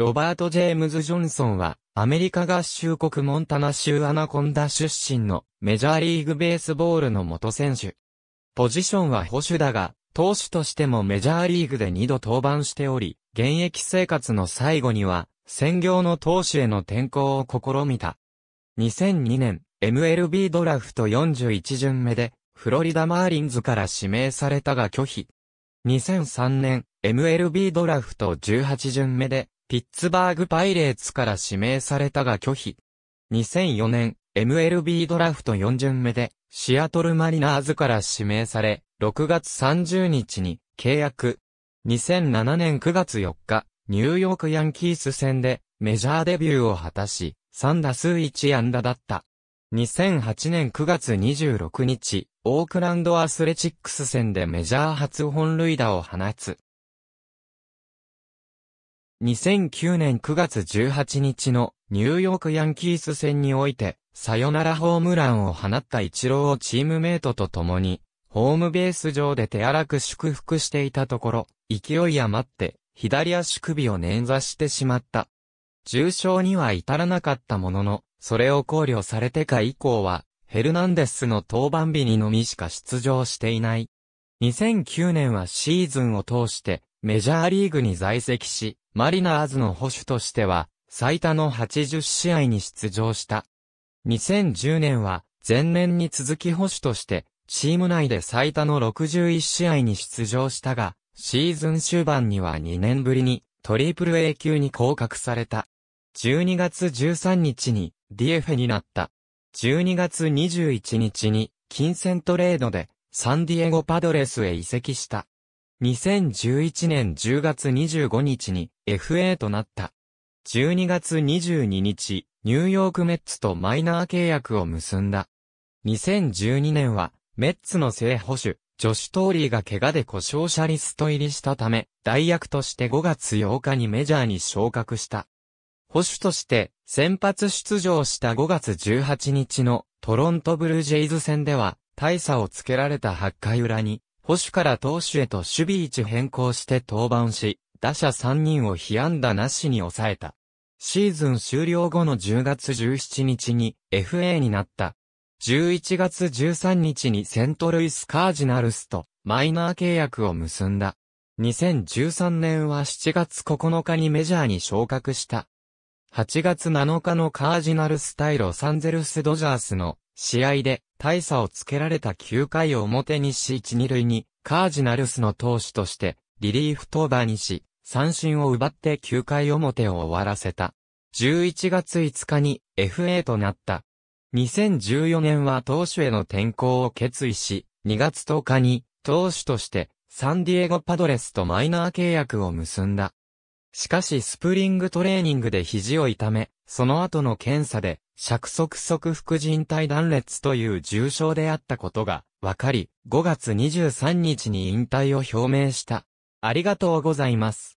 ロバート・ジェームズ・ジョンソンは、アメリカ合衆国モンタナ州アナコンダ出身のメジャーリーグベースボールの元選手。ポジションは保守だが、投手としてもメジャーリーグで2度登板しており、現役生活の最後には、専業の投手への転向を試みた。2002年、MLB ドラフト41巡目で、フロリダマーリンズから指名されたが拒否。2003年、MLB ドラフト18巡目で、ピッツバーグパイレーツから指名されたが拒否。2004年、MLB ドラフト4巡目で、シアトルマリナーズから指名され、6月30日に契約。2007年9月4日、ニューヨークヤンキース戦でメジャーデビューを果たし、3打数1安打だった。2008年9月26日、オークランドアスレチックス戦でメジャー初本塁打を放つ。2009年9月18日のニューヨークヤンキース戦において、サヨナラホームランを放った一郎をチームメイトと共に、ホームベース上で手荒く祝福していたところ、勢い余って、左足首を捻挫してしまった。重傷には至らなかったものの、それを考慮されてか以降は、ヘルナンデスの登板日にのみしか出場していない。2009年はシーズンを通して、メジャーリーグに在籍し、マリナーズの保守としては、最多の80試合に出場した。2010年は、前年に続き保守として、チーム内で最多の61試合に出場したが、シーズン終盤には2年ぶりに、トリプル A 級に降格された。12月13日に DF になった。12月21日に金銭トレードでサンディエゴパドレスへ移籍した。2011年10月25日に FA となった。12月22日、ニューヨークメッツとマイナー契約を結んだ。2012年は、メッツの正捕手、ジョシュ・トーリーが怪我で故障者リスト入りしたため、代役として5月8日にメジャーに昇格した。捕手として先発出場した5月18日のトロントブルージェイズ戦では大差をつけられた8回裏に保守から投手へと守備位置変更して登板し、打者3人を被安打なしに抑えた。シーズン終了後の10月17日に FA になった。11月13日にセントルイスカージナルスとマイナー契約を結んだ。2013年は7月9日にメジャーに昇格した。8月7日のカージナルス対ロサンゼルスドジャースの試合で大差をつけられた9回表にし1、2塁に、カージナルスの投手として、リリーフ登板にし、三振を奪って9回表を終わらせた。11月5日に FA となった。2014年は投手への転向を決意し、2月10日に投手としてサンディエゴパドレスとマイナー契約を結んだ。しかしスプリングトレーニングで肘を痛め、その後の検査で尺足側副人体断裂という重症であったことが分かり、5月23日に引退を表明した。ありがとうございます。